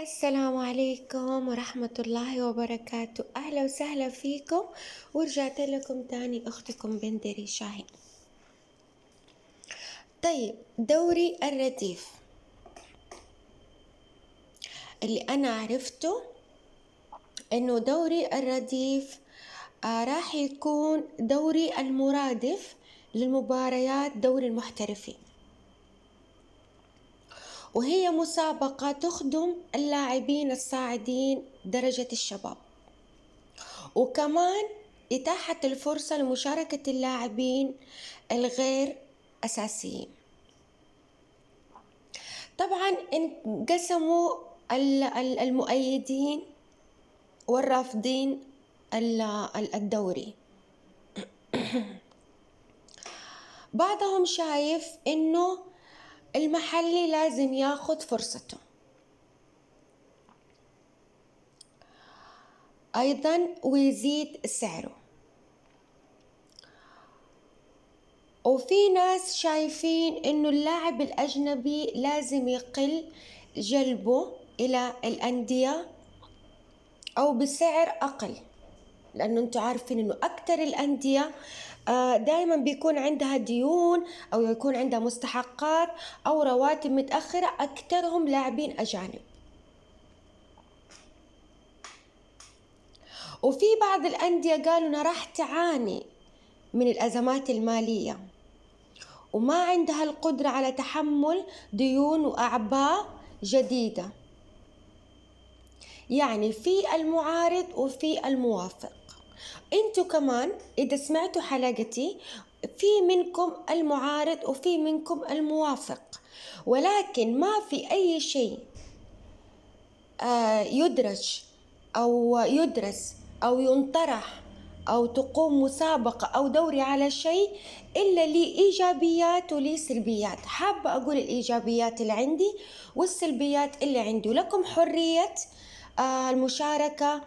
السلام عليكم ورحمة الله وبركاته أهلا وسهلا فيكم ورجعت لكم تاني أختكم بندري شاهين طيب دوري الرديف اللي أنا عرفته إنه دوري الرديف آه، راح يكون دوري المرادف للمباريات دوري المحترفين وهي مسابقة تخدم اللاعبين الصاعدين درجة الشباب وكمان إتاحة الفرصة لمشاركة اللاعبين الغير أساسيين طبعا انقسموا المؤيدين والرافضين الدوري بعضهم شايف انه المحلي لازم ياخذ فرصته أيضا ويزيد سعره وفي ناس شايفين انه اللاعب الاجنبي لازم يقل جلبه الى الانديه او بسعر اقل لأنه أنتم عارفين أنه أكثر الأندية آه، دائما بيكون عندها ديون أو يكون عندها مستحقات أو رواتب متأخرة أكثرهم لاعبين أجانب وفي بعض الأندية قالوا انها راح تعاني من الأزمات المالية وما عندها القدرة على تحمل ديون وأعباء جديدة يعني في المعارض وفي الموافق انتوا كمان اذا سمعتوا حلقتي في منكم المعارض وفي منكم الموافق ولكن ما في اي شيء آه، يدرج او يدرس او ينطرح او تقوم مسابقه او دوري على شيء الا لي ايجابيات ولي سلبيات حابه اقول الايجابيات اللي عندي والسلبيات اللي عندي لكم حريه آه، المشاركه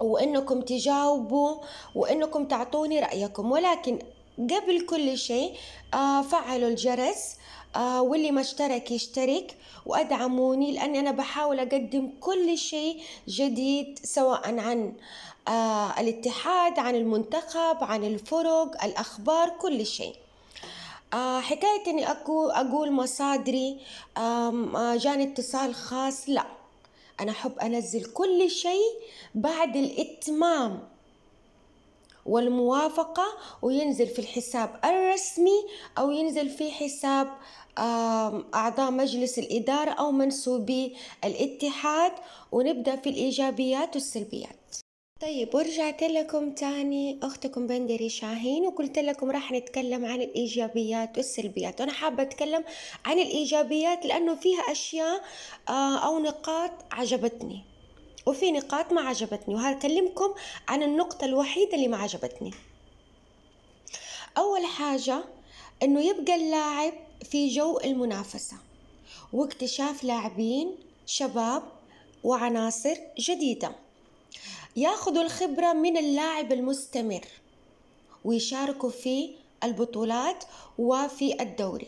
وانكم تجاوبوا وانكم تعطوني رايكم ولكن قبل كل شيء آه، فعلوا الجرس آه، واللي ما اشترك يشترك وادعموني لاني انا بحاول اقدم كل شيء جديد سواء عن آه، الاتحاد عن المنتخب عن الفرق الاخبار كل شيء حكايه اني اقول مصادري جاني اتصال خاص لا أنا أحب أنزل كل شيء بعد الإتمام والموافقة وينزل في الحساب الرسمي أو ينزل في حساب أعضاء مجلس الإدارة أو منسوبي الاتحاد ونبدأ في الإيجابيات والسلبيات طيب ورجعت لكم تاني أختكم بندري شاهين وقلت لكم راح نتكلم عن الإيجابيات والسلبيات وأنا حابة أتكلم عن الإيجابيات لأنه فيها أشياء آه، أو نقاط عجبتني وفي نقاط ما عجبتني وهكلمكم عن النقطة الوحيدة اللي ما عجبتني أول حاجة أنه يبقى اللاعب في جو المنافسة واكتشاف لاعبين شباب وعناصر جديده ياخذوا الخبرة من اللاعب المستمر ويشاركوا في البطولات وفي الدوري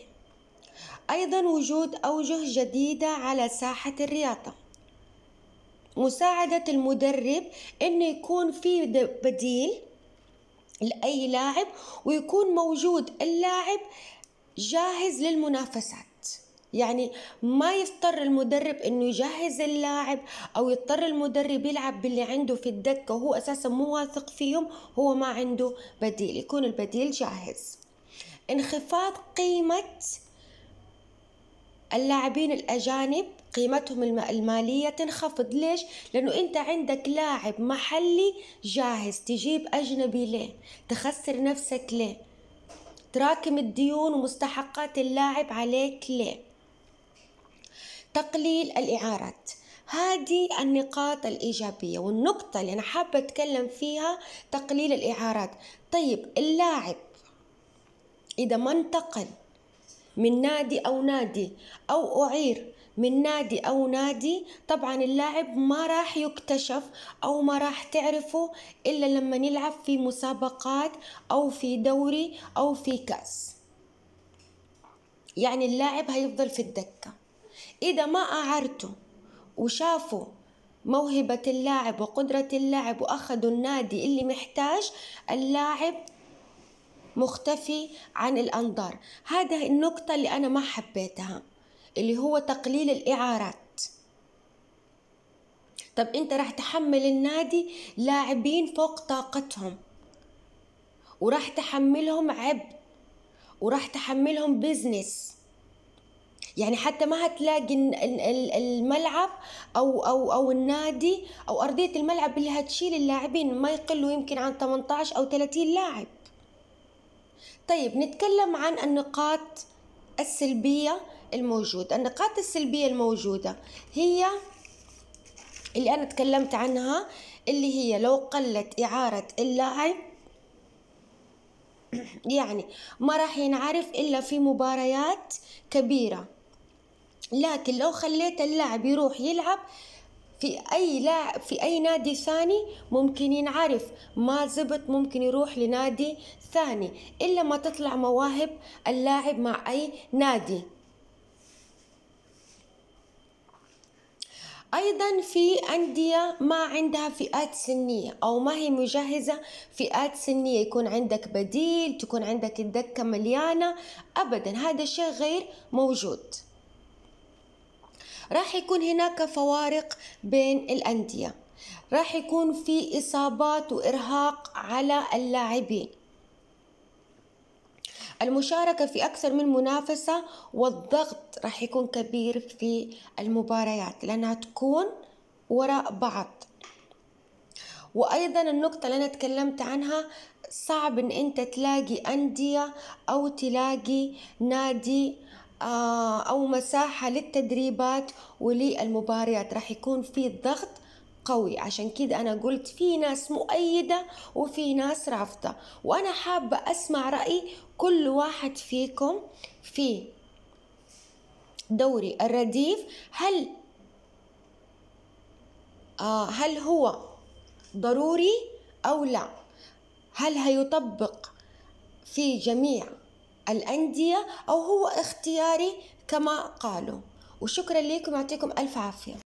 أيضا وجود أوجه جديدة على ساحة الرياضة مساعدة المدرب إنه يكون في بديل لأي لاعب ويكون موجود اللاعب جاهز للمنافسات يعني ما يضطر المدرب انه يجهز اللاعب او يضطر المدرب يلعب باللي عنده في الدكه وهو اساسا مو واثق فيهم هو ما عنده بديل يكون البديل جاهز انخفاض قيمه اللاعبين الأجانب قيمتهم المالية تنخفض ليش؟ لأنه أنت عندك لاعب محلي جاهز تجيب أجنبي ليه؟ تخسر نفسك ليه؟ تراكم الديون ومستحقات اللاعب عليك ليه؟ تقليل الإعارات هذه النقاط الإيجابية والنقطة اللي أنا حابة أتكلم فيها تقليل الإعارات طيب اللاعب إذا ما انتقل من نادي أو نادي أو أعير من نادي أو نادي طبعا اللاعب ما راح يكتشف أو ما راح تعرفه إلا لما نلعب في مسابقات أو في دوري أو في كأس يعني اللاعب هيفضل في الدكة إذا ما أعرته وشافوا موهبة اللاعب وقدرة اللاعب وأخذوا النادي اللي محتاج اللاعب مختفي عن الأنظار هذا النقطة اللي أنا ما حبيتها اللي هو تقليل الإعارات طب أنت راح تحمل النادي لاعبين فوق طاقتهم وراح تحملهم عبء وراح تحملهم بزنس يعني حتى ما هتلاقي الملعب او او او النادي او ارضيه الملعب اللي هتشيل اللاعبين ما يقلوا يمكن عن 18 او 30 لاعب طيب نتكلم عن النقاط السلبيه الموجوده النقاط السلبيه الموجوده هي اللي انا تكلمت عنها اللي هي لو قلت اعاره اللاعب يعني ما راح ينعرف الا في مباريات كبيره لكن لو خليت اللاعب يروح يلعب في اي لاعب في اي نادي ثاني ممكن ينعرف ما زبط ممكن يروح لنادي ثاني الا ما تطلع مواهب اللاعب مع اي نادي ايضا في انديه ما عندها فئات سنيه او ما هي مجهزه فئات سنيه يكون عندك بديل تكون عندك الدكه مليانه ابدا هذا الشيء غير موجود راح يكون هناك فوارق بين الأندية راح يكون في إصابات وإرهاق على اللاعبين المشاركة في أكثر من منافسة والضغط راح يكون كبير في المباريات لأنها تكون وراء بعض وأيضا النقطة اللي أنا تكلمت عنها صعب إن أنت تلاقي أندية أو تلاقي نادي آه، أو مساحة للتدريبات وللمباريات راح يكون في ضغط قوي عشان كده أنا قلت في ناس مؤيدة وفي ناس رافضة وأنا حابة أسمع رأي كل واحد فيكم في دوري الرديف هل آه، هل هو ضروري أو لا هل هيطبق في جميع الأندية أو هو اختياري كما قالوا وشكرا لكم يعطيكم ألف عافية